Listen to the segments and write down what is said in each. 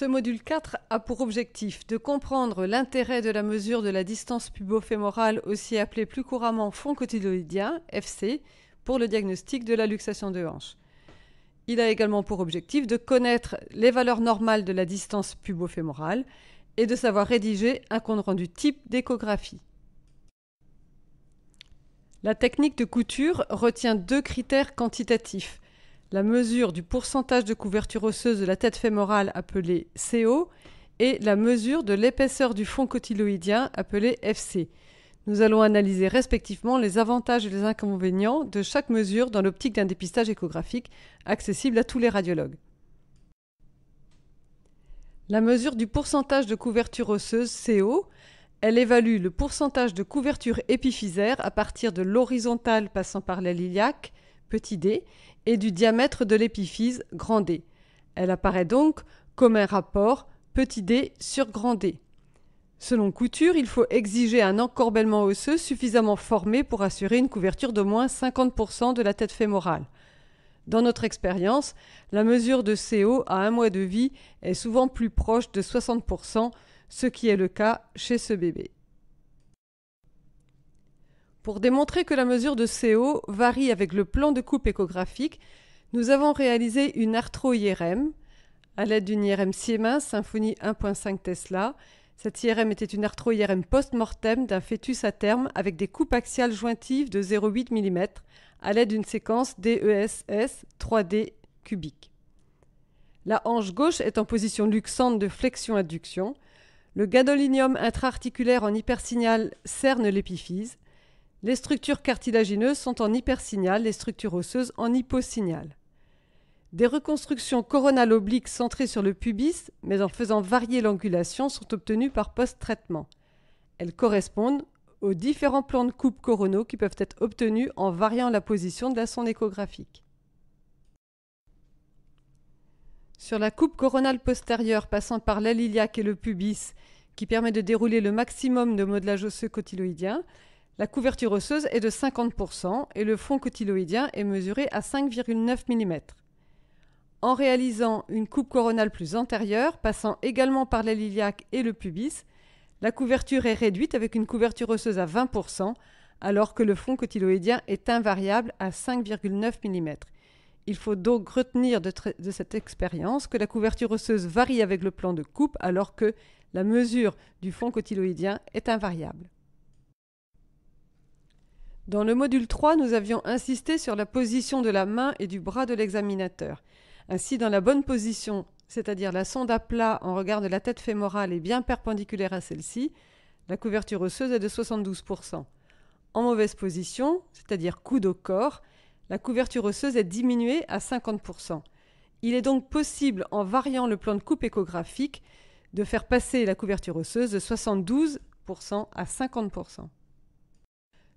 Ce module 4 a pour objectif de comprendre l'intérêt de la mesure de la distance pubofémorale, aussi appelée plus couramment fond cotyloïdien, FC, pour le diagnostic de la luxation de hanche. Il a également pour objectif de connaître les valeurs normales de la distance pubofémorale et de savoir rédiger un compte rendu type d'échographie. La technique de couture retient deux critères quantitatifs la mesure du pourcentage de couverture osseuse de la tête fémorale appelée CO et la mesure de l'épaisseur du fond cotyloïdien appelée FC. Nous allons analyser respectivement les avantages et les inconvénients de chaque mesure dans l'optique d'un dépistage échographique accessible à tous les radiologues. La mesure du pourcentage de couverture osseuse CO, elle évalue le pourcentage de couverture épiphysaire à partir de l'horizontale passant par la liliaque petit d, et du diamètre de l'épiphyse grand D. Elle apparaît donc comme un rapport petit d sur grand D. Selon Couture, il faut exiger un encorbellement osseux suffisamment formé pour assurer une couverture d'au moins 50% de la tête fémorale. Dans notre expérience, la mesure de CO à un mois de vie est souvent plus proche de 60%, ce qui est le cas chez ce bébé. Pour démontrer que la mesure de CO varie avec le plan de coupe échographique, nous avons réalisé une arthro-IRM à l'aide d'une IRM Siemens Symphony 1.5 Tesla. Cette IRM était une arthro-IRM post-mortem d'un fœtus à terme avec des coupes axiales jointives de 0,8 mm à l'aide d'une séquence DESS 3D cubique. La hanche gauche est en position luxante de flexion-adduction. Le gadolinium intra-articulaire en hypersignal cerne l'épiphyse. Les structures cartilagineuses sont en hypersignal, les structures osseuses en hyposignal. Des reconstructions coronales obliques centrées sur le pubis, mais en faisant varier l'angulation, sont obtenues par post-traitement. Elles correspondent aux différents plans de coupe coronaux qui peuvent être obtenus en variant la position de la sonde échographique. Sur la coupe coronale postérieure passant par l'aliliaque et le pubis, qui permet de dérouler le maximum de modelage osseux cotyloïdien, la couverture osseuse est de 50% et le fond cotyloïdien est mesuré à 5,9 mm. En réalisant une coupe coronale plus antérieure, passant également par l'iliaque et le pubis, la couverture est réduite avec une couverture osseuse à 20%, alors que le fond cotyloïdien est invariable à 5,9 mm. Il faut donc retenir de, de cette expérience que la couverture osseuse varie avec le plan de coupe alors que la mesure du fond cotyloïdien est invariable. Dans le module 3, nous avions insisté sur la position de la main et du bras de l'examinateur. Ainsi, dans la bonne position, c'est-à-dire la sonde à plat en regard de la tête fémorale est bien perpendiculaire à celle-ci, la couverture osseuse est de 72%. En mauvaise position, c'est-à-dire coude au corps, la couverture osseuse est diminuée à 50%. Il est donc possible, en variant le plan de coupe échographique, de faire passer la couverture osseuse de 72% à 50%.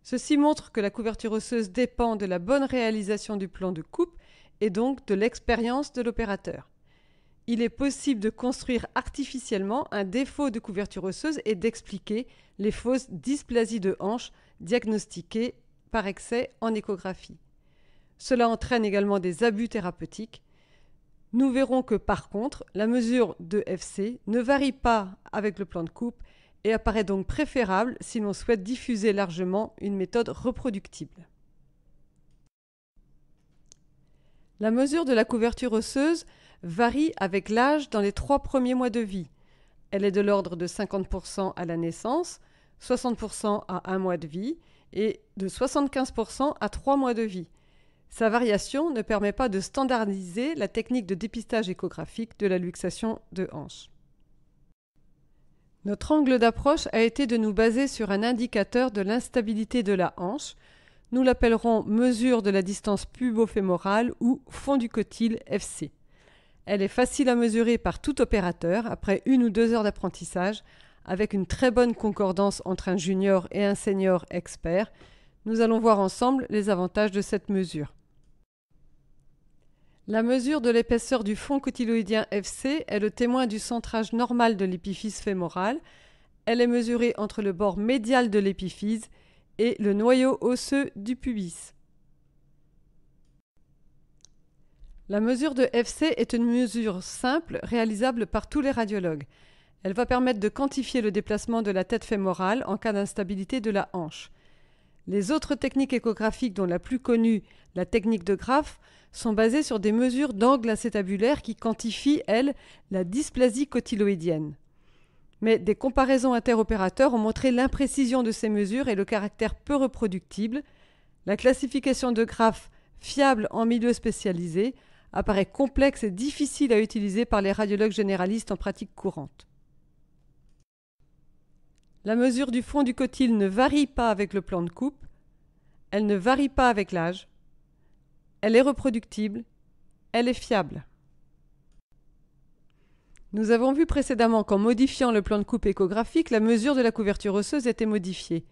Ceci montre que la couverture osseuse dépend de la bonne réalisation du plan de coupe et donc de l'expérience de l'opérateur. Il est possible de construire artificiellement un défaut de couverture osseuse et d'expliquer les fausses dysplasies de hanche diagnostiquées par excès en échographie. Cela entraîne également des abus thérapeutiques. Nous verrons que par contre, la mesure de FC ne varie pas avec le plan de coupe et apparaît donc préférable si l'on souhaite diffuser largement une méthode reproductible. La mesure de la couverture osseuse varie avec l'âge dans les trois premiers mois de vie. Elle est de l'ordre de 50% à la naissance, 60% à un mois de vie et de 75% à trois mois de vie. Sa variation ne permet pas de standardiser la technique de dépistage échographique de la luxation de hanche. Notre angle d'approche a été de nous baser sur un indicateur de l'instabilité de la hanche. Nous l'appellerons mesure de la distance pubo-fémorale ou fond du cotyle FC. Elle est facile à mesurer par tout opérateur après une ou deux heures d'apprentissage, avec une très bonne concordance entre un junior et un senior expert. Nous allons voir ensemble les avantages de cette mesure. La mesure de l'épaisseur du fond cotyloïdien FC est le témoin du centrage normal de l'épiphyse fémorale. Elle est mesurée entre le bord médial de l'épiphyse et le noyau osseux du pubis. La mesure de FC est une mesure simple réalisable par tous les radiologues. Elle va permettre de quantifier le déplacement de la tête fémorale en cas d'instabilité de la hanche. Les autres techniques échographiques, dont la plus connue, la technique de Graff, sont basées sur des mesures d'angle acétabulaire qui quantifient, elles, la dysplasie cotyloïdienne. Mais des comparaisons interopérateurs ont montré l'imprécision de ces mesures et le caractère peu reproductible. La classification de graphes fiables en milieu spécialisé apparaît complexe et difficile à utiliser par les radiologues généralistes en pratique courante. La mesure du fond du cotyle ne varie pas avec le plan de coupe, elle ne varie pas avec l'âge, elle est reproductible, elle est fiable. Nous avons vu précédemment qu'en modifiant le plan de coupe échographique, la mesure de la couverture osseuse était modifiée.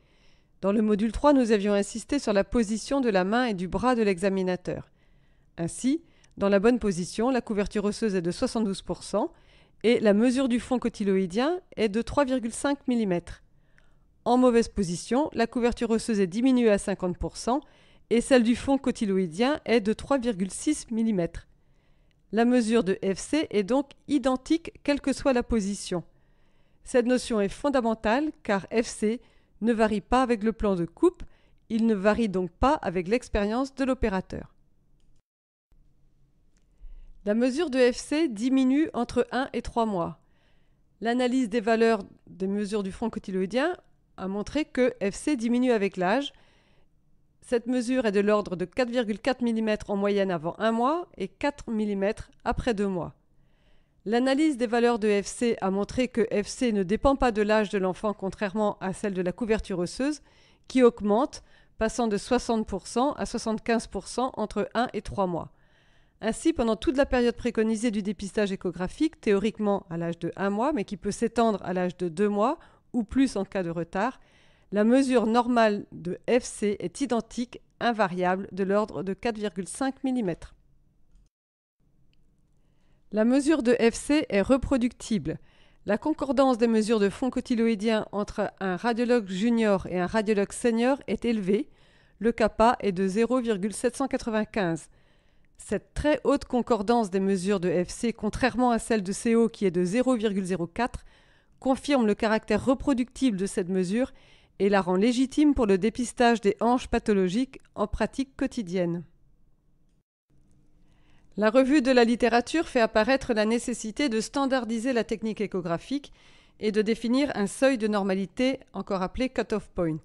Dans le module 3, nous avions insisté sur la position de la main et du bras de l'examinateur. Ainsi, dans la bonne position, la couverture osseuse est de 72% et la mesure du fond cotyloïdien est de 3,5 mm. En mauvaise position, la couverture osseuse est diminuée à 50% et celle du fond cotyloïdien est de 3,6 mm. La mesure de FC est donc identique quelle que soit la position. Cette notion est fondamentale car FC ne varie pas avec le plan de coupe, il ne varie donc pas avec l'expérience de l'opérateur. La mesure de FC diminue entre 1 et 3 mois. L'analyse des valeurs des mesures du front cotyloïdien a montré que FC diminue avec l'âge, cette mesure est de l'ordre de 4,4 mm en moyenne avant un mois et 4 mm après deux mois. L'analyse des valeurs de FC a montré que FC ne dépend pas de l'âge de l'enfant contrairement à celle de la couverture osseuse qui augmente, passant de 60% à 75% entre 1 et 3 mois. Ainsi, pendant toute la période préconisée du dépistage échographique, théoriquement à l'âge de 1 mois, mais qui peut s'étendre à l'âge de 2 mois ou plus en cas de retard, la mesure normale de FC est identique, invariable, de l'ordre de 4,5 mm. La mesure de FC est reproductible. La concordance des mesures de fond cotyloïdien entre un radiologue junior et un radiologue senior est élevée. Le kappa est de 0,795. Cette très haute concordance des mesures de FC, contrairement à celle de CO qui est de 0,04, confirme le caractère reproductible de cette mesure et la rend légitime pour le dépistage des hanches pathologiques en pratique quotidienne. La revue de la littérature fait apparaître la nécessité de standardiser la technique échographique et de définir un seuil de normalité, encore appelé cut-off point.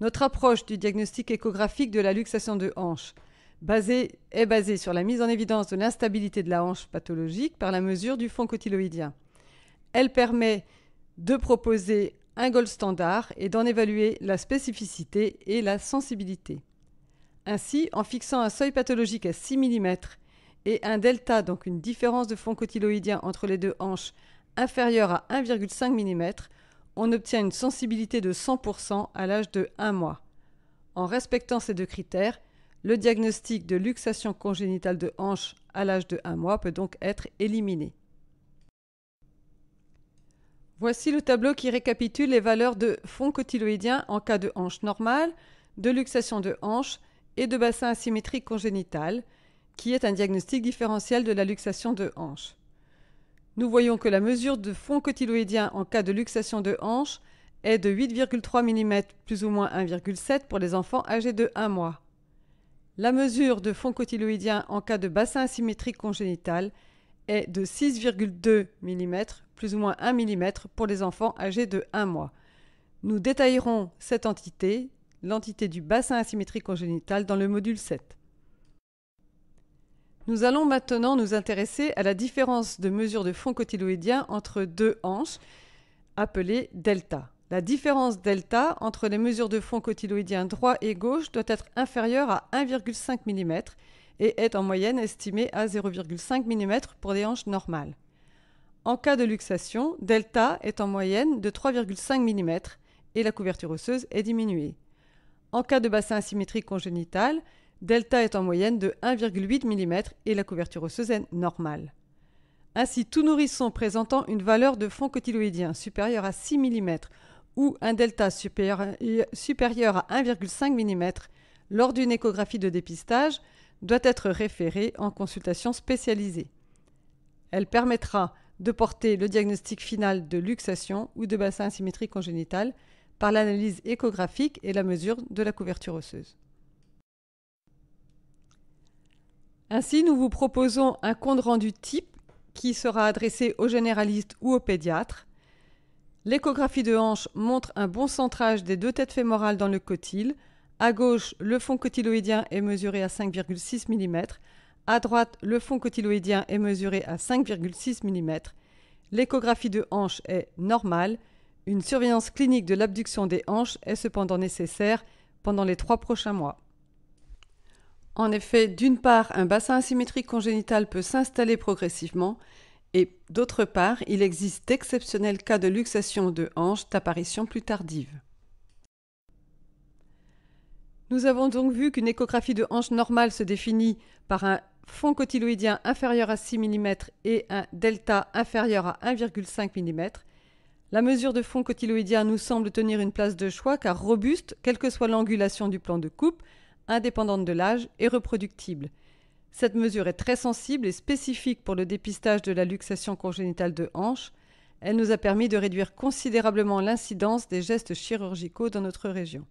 Notre approche du diagnostic échographique de la luxation de hanche est basée sur la mise en évidence de l'instabilité de la hanche pathologique par la mesure du fond cotyloïdien. Elle permet de proposer un goal standard est d'en évaluer la spécificité et la sensibilité. Ainsi, en fixant un seuil pathologique à 6 mm et un delta, donc une différence de fond cotyloïdien entre les deux hanches, inférieure à 1,5 mm, on obtient une sensibilité de 100% à l'âge de 1 mois. En respectant ces deux critères, le diagnostic de luxation congénitale de hanche à l'âge de 1 mois peut donc être éliminé. Voici le tableau qui récapitule les valeurs de fond cotyloïdien en cas de hanche normale, de luxation de hanche et de bassin asymétrique congénital, qui est un diagnostic différentiel de la luxation de hanche. Nous voyons que la mesure de fond cotyloïdien en cas de luxation de hanche est de 8,3 mm plus ou moins 1,7 pour les enfants âgés de 1 mois. La mesure de fond cotyloïdien en cas de bassin asymétrique congénital est de 6,2 mm, plus ou moins 1 mm, pour les enfants âgés de 1 mois. Nous détaillerons cette entité, l'entité du bassin asymétrique congénital, dans le module 7. Nous allons maintenant nous intéresser à la différence de mesure de fond cotyloïdien entre deux hanches, appelée delta. La différence delta entre les mesures de fond cotyloïdien droit et gauche doit être inférieure à 1,5 mm et est en moyenne estimée à 0,5 mm pour des hanches normales. En cas de luxation, delta est en moyenne de 3,5 mm et la couverture osseuse est diminuée. En cas de bassin asymétrique congénital, delta est en moyenne de 1,8 mm et la couverture osseuse est normale. Ainsi, tout nourrisson présentant une valeur de fond cotyloïdien supérieure à 6 mm ou un delta supérieur euh, à 1,5 mm lors d'une échographie de dépistage doit être référée en consultation spécialisée. Elle permettra de porter le diagnostic final de luxation ou de bassin asymétrique congénital par l'analyse échographique et la mesure de la couverture osseuse. Ainsi, nous vous proposons un compte rendu type qui sera adressé au généraliste ou au pédiatre. L'échographie de hanche montre un bon centrage des deux têtes fémorales dans le cotyle, à gauche, le fond cotyloïdien est mesuré à 5,6 mm. À droite, le fond cotyloïdien est mesuré à 5,6 mm. L'échographie de hanche est normale. Une surveillance clinique de l'abduction des hanches est cependant nécessaire pendant les trois prochains mois. En effet, d'une part, un bassin asymétrique congénital peut s'installer progressivement et d'autre part, il existe d'exceptionnels cas de luxation de hanches d'apparition plus tardive. Nous avons donc vu qu'une échographie de hanche normale se définit par un fond cotyloïdien inférieur à 6 mm et un delta inférieur à 1,5 mm. La mesure de fond cotyloïdien nous semble tenir une place de choix car robuste, quelle que soit l'angulation du plan de coupe, indépendante de l'âge et reproductible. Cette mesure est très sensible et spécifique pour le dépistage de la luxation congénitale de hanche. Elle nous a permis de réduire considérablement l'incidence des gestes chirurgicaux dans notre région.